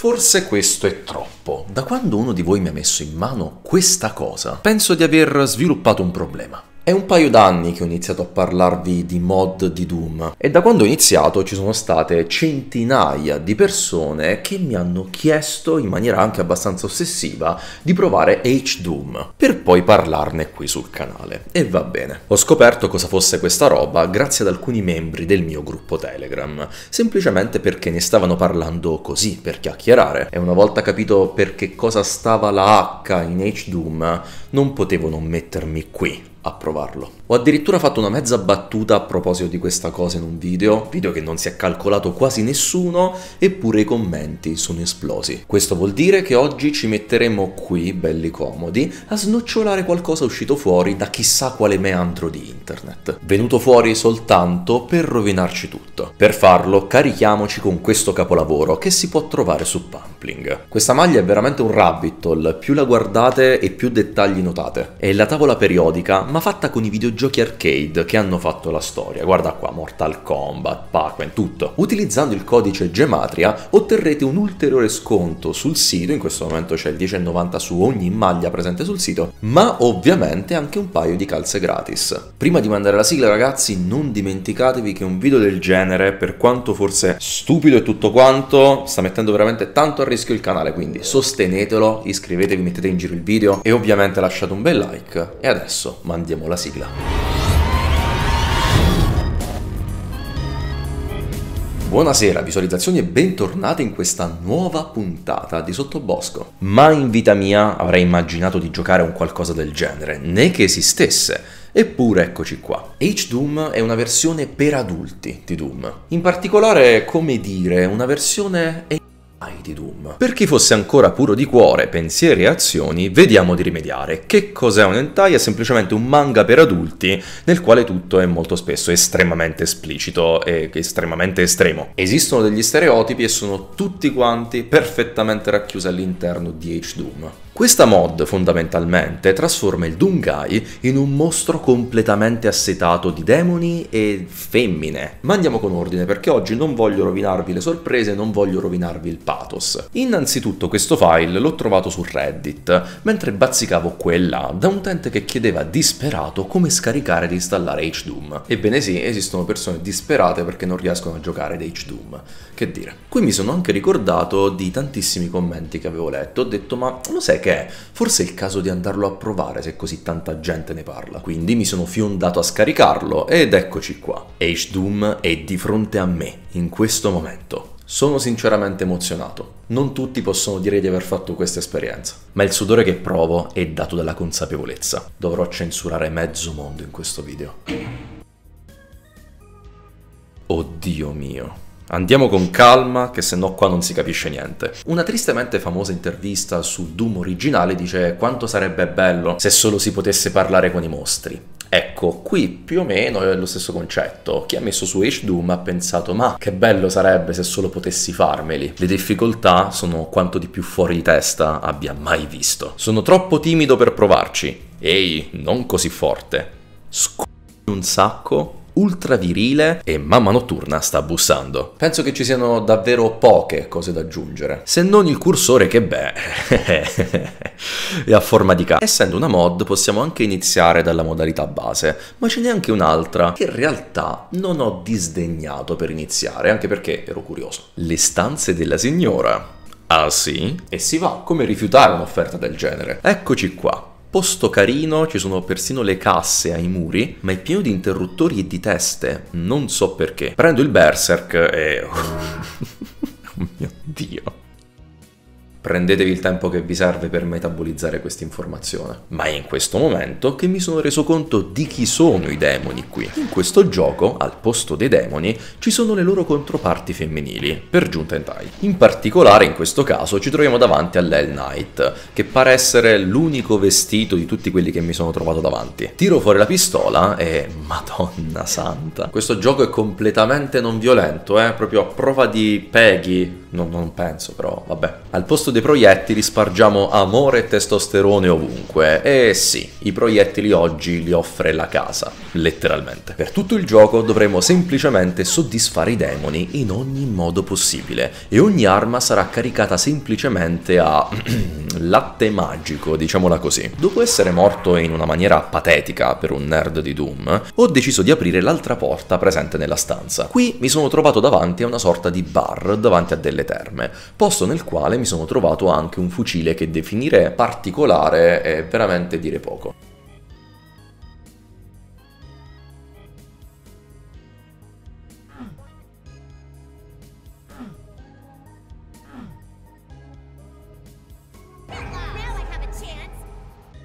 Forse questo è troppo. Da quando uno di voi mi ha messo in mano questa cosa, penso di aver sviluppato un problema. È un paio d'anni che ho iniziato a parlarvi di mod di Doom e da quando ho iniziato ci sono state centinaia di persone che mi hanno chiesto in maniera anche abbastanza ossessiva di provare H-Doom per poi parlarne qui sul canale. E va bene. Ho scoperto cosa fosse questa roba grazie ad alcuni membri del mio gruppo Telegram, semplicemente perché ne stavano parlando così per chiacchierare e una volta capito per che cosa stava la H in H-Doom non potevo non mettermi qui a provarlo. Ho addirittura fatto una mezza battuta a proposito di questa cosa in un video, video che non si è calcolato quasi nessuno, eppure i commenti sono esplosi. Questo vuol dire che oggi ci metteremo qui, belli comodi, a snocciolare qualcosa uscito fuori da chissà quale meandro di internet, venuto fuori soltanto per rovinarci tutto. Per farlo carichiamoci con questo capolavoro che si può trovare su Pampling. Questa maglia è veramente un rabbit hole, più la guardate e più dettagli notate. È la tavola periodica ma fatta con i videogiochi arcade che hanno fatto la storia. Guarda qua, Mortal Kombat, Pac-Man, tutto. Utilizzando il codice Gematria otterrete un ulteriore sconto sul sito, in questo momento c'è il 10,90 su ogni maglia presente sul sito, ma ovviamente anche un paio di calze gratis. Prima di mandare la sigla ragazzi, non dimenticatevi che un video del genere, per quanto forse stupido e tutto quanto, sta mettendo veramente tanto a rischio il canale, quindi sostenetelo, iscrivetevi, mettete in giro il video e ovviamente lasciate un bel like. E adesso mandiamo mandiamo la sigla. Buonasera visualizzazioni e bentornate in questa nuova puntata di Sottobosco. Mai in vita mia avrei immaginato di giocare a un qualcosa del genere, né che esistesse. Eppure eccoci qua. H-Doom è una versione per adulti di Doom. In particolare, come dire, una versione Heidi Doom. Per chi fosse ancora puro di cuore, pensieri e azioni, vediamo di rimediare. Che cos'è un hentai? È semplicemente un manga per adulti nel quale tutto è molto spesso estremamente esplicito e estremamente estremo. Esistono degli stereotipi e sono tutti quanti perfettamente racchiusi all'interno di H-Doom. Questa mod fondamentalmente trasforma il Dungai in un mostro completamente assetato di demoni e femmine. Ma andiamo con ordine perché oggi non voglio rovinarvi le sorprese, non voglio rovinarvi il pathos. Innanzitutto questo file l'ho trovato su Reddit, mentre bazzicavo quella da un utente che chiedeva disperato come scaricare ed installare H-Doom. Ebbene sì, esistono persone disperate perché non riescono a giocare ad H-Doom. Che dire. Qui mi sono anche ricordato di tantissimi commenti che avevo letto, ho detto ma lo sai che perché forse è il caso di andarlo a provare se così tanta gente ne parla. Quindi mi sono fiondato a scaricarlo ed eccoci qua. Age Doom è di fronte a me in questo momento. Sono sinceramente emozionato. Non tutti possono dire di aver fatto questa esperienza, ma il sudore che provo è dato dalla consapevolezza. Dovrò censurare mezzo mondo in questo video. Oddio mio. Andiamo con calma, che se no qua non si capisce niente. Una tristemente famosa intervista su Doom originale dice quanto sarebbe bello se solo si potesse parlare con i mostri. Ecco, qui più o meno è lo stesso concetto. Chi ha messo su H Doom ha pensato ma che bello sarebbe se solo potessi farmeli. Le difficoltà sono quanto di più fuori di testa abbia mai visto. Sono troppo timido per provarci. Ehi, non così forte. Scu... un sacco ultravirile e mamma notturna sta bussando. Penso che ci siano davvero poche cose da aggiungere, se non il cursore che beh è a forma di cazzo. Essendo una mod possiamo anche iniziare dalla modalità base, ma ce n'è anche un'altra che in realtà non ho disdegnato per iniziare, anche perché ero curioso. Le stanze della signora. Ah sì? E si va, come rifiutare un'offerta del genere? Eccoci qua. Posto carino, ci sono persino le casse ai muri, ma è pieno di interruttori e di teste, non so perché. Prendo il berserk e... Prendetevi il tempo che vi serve per metabolizzare questa informazione. Ma è in questo momento che mi sono reso conto di chi sono i demoni qui. In questo gioco, al posto dei demoni, ci sono le loro controparti femminili, per giunta in hentai. In particolare in questo caso ci troviamo davanti all'Hell Knight, che pare essere l'unico vestito di tutti quelli che mi sono trovato davanti. Tiro fuori la pistola e... madonna santa. Questo gioco è completamente non violento, eh, proprio a prova di Peggy. No, non penso però, vabbè. Al posto di dei proiettili spargiamo amore e testosterone ovunque. E sì, i proiettili oggi li offre la casa, letteralmente. Per tutto il gioco dovremo semplicemente soddisfare i demoni in ogni modo possibile e ogni arma sarà caricata semplicemente a latte magico, diciamola così. Dopo essere morto in una maniera patetica per un nerd di Doom, ho deciso di aprire l'altra porta presente nella stanza. Qui mi sono trovato davanti a una sorta di bar davanti a delle terme, posto nel quale mi sono trovato trovato anche un fucile che definire particolare è veramente dire poco.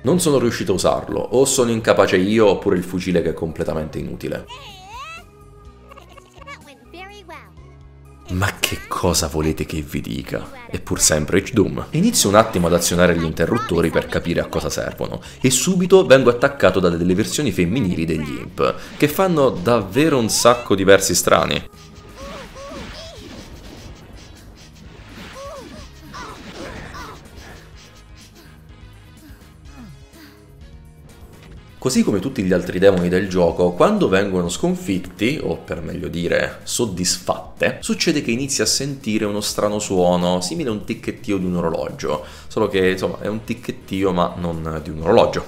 Non sono riuscito a usarlo, o sono incapace io oppure il fucile che è completamente inutile. Ma che cosa volete che vi dica? È pur sempre H Doom. Inizio un attimo ad azionare gli interruttori per capire a cosa servono, e subito vengo attaccato da delle versioni femminili degli imp, che fanno davvero un sacco di versi strani. Così come tutti gli altri demoni del gioco, quando vengono sconfitti, o per meglio dire soddisfatte, succede che inizi a sentire uno strano suono, simile a un ticchettio di un orologio, solo che insomma è un ticchettio ma non di un orologio.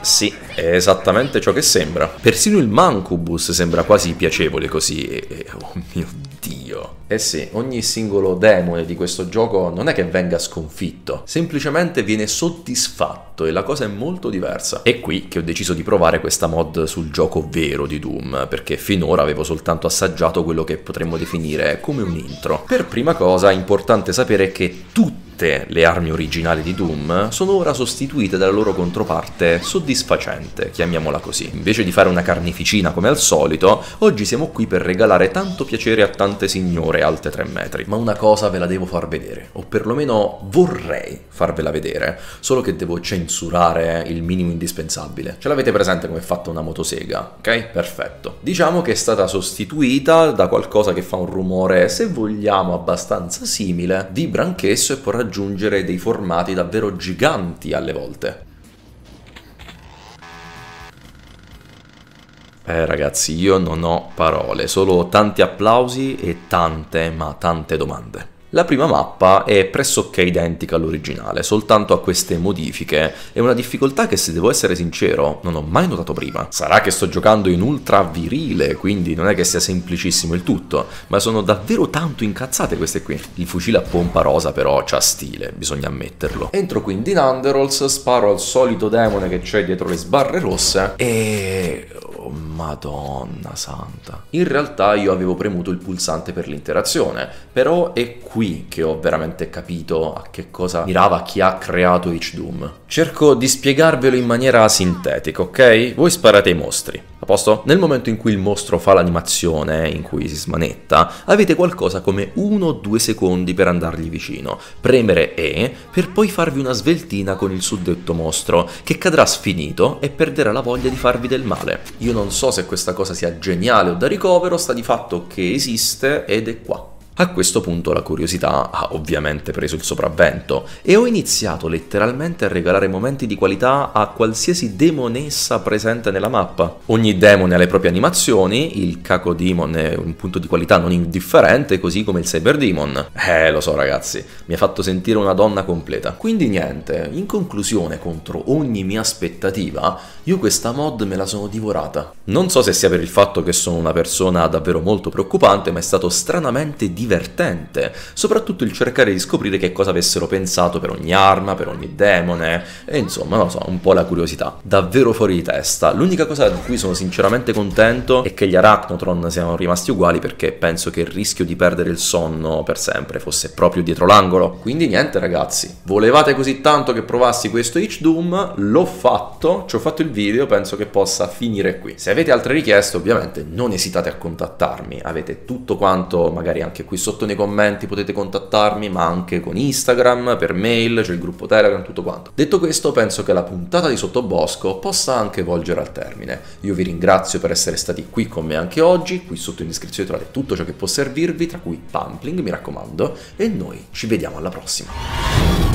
Sì, è esattamente ciò che sembra. Persino il Mancubus sembra quasi piacevole così. E, oh mio Dio. Eh sì, ogni singolo demone di questo gioco non è che venga sconfitto, semplicemente viene soddisfatto e la cosa è molto diversa. È qui che ho deciso di provare questa mod sul gioco vero di Doom, perché finora avevo soltanto assaggiato quello che potremmo definire come un intro. Per prima cosa è importante sapere che tutti tutte le armi originali di Doom sono ora sostituite dalla loro controparte soddisfacente, chiamiamola così. Invece di fare una carneficina come al solito, oggi siamo qui per regalare tanto piacere a tante signore alte 3 metri. Ma una cosa ve la devo far vedere, o perlomeno vorrei farvela vedere, solo che devo censurare il minimo indispensabile. Ce l'avete presente come è fatta una motosega, ok? Perfetto. Diciamo che è stata sostituita da qualcosa che fa un rumore, se vogliamo, abbastanza simile, vibra anch'esso e può raggiungere aggiungere dei formati davvero giganti alle volte. Eh ragazzi, io non ho parole, solo tanti applausi e tante, ma tante domande. La prima mappa è pressoché identica all'originale, soltanto a queste modifiche, è una difficoltà che se devo essere sincero non ho mai notato prima. Sarà che sto giocando in ultra virile, quindi non è che sia semplicissimo il tutto, ma sono davvero tanto incazzate queste qui. Il fucile a pompa rosa però c'ha stile, bisogna ammetterlo. Entro quindi in Underalls, sparo al solito demone che c'è dietro le sbarre rosse e madonna santa. In realtà io avevo premuto il pulsante per l'interazione, però è qui che ho veramente capito a che cosa mirava chi ha creato H-Doom. Cerco di spiegarvelo in maniera sintetica, ok? Voi sparate i mostri posto? Nel momento in cui il mostro fa l'animazione, in cui si smanetta, avete qualcosa come 1-2 secondi per andargli vicino, premere E per poi farvi una sveltina con il suddetto mostro, che cadrà sfinito e perderà la voglia di farvi del male. Io non so se questa cosa sia geniale o da ricovero, sta di fatto che esiste ed è qua. A questo punto la curiosità ha ovviamente preso il sopravvento e ho iniziato letteralmente a regalare momenti di qualità a qualsiasi demonessa presente nella mappa. Ogni demone ha le proprie animazioni, il Caco Demon è un punto di qualità non indifferente, così come il Cyber Demon. Eh, lo so ragazzi, mi ha fatto sentire una donna completa. Quindi niente, in conclusione contro ogni mia aspettativa, io questa mod me la sono divorata. Non so se sia per il fatto che sono una persona davvero molto preoccupante, ma è stato stranamente divertente, soprattutto il cercare di scoprire che cosa avessero pensato per ogni arma, per ogni demone, e insomma, non so, un po' la curiosità. Davvero fuori di testa. L'unica cosa di cui sono sinceramente contento è che gli Arachnotron siano rimasti uguali perché penso che il rischio di perdere il sonno per sempre fosse proprio dietro l'angolo. Quindi niente ragazzi, volevate così tanto che provassi questo H-Doom, l'ho fatto, ci ho fatto il video video penso che possa finire qui. Se avete altre richieste ovviamente non esitate a contattarmi, avete tutto quanto magari anche qui sotto nei commenti potete contattarmi ma anche con Instagram, per mail, c'è cioè il gruppo Telegram, tutto quanto. Detto questo penso che la puntata di Sottobosco possa anche volgere al termine. Io vi ringrazio per essere stati qui con me anche oggi, qui sotto in descrizione trovate tutto ciò che può servirvi, tra cui Pumpling mi raccomando, e noi ci vediamo alla prossima.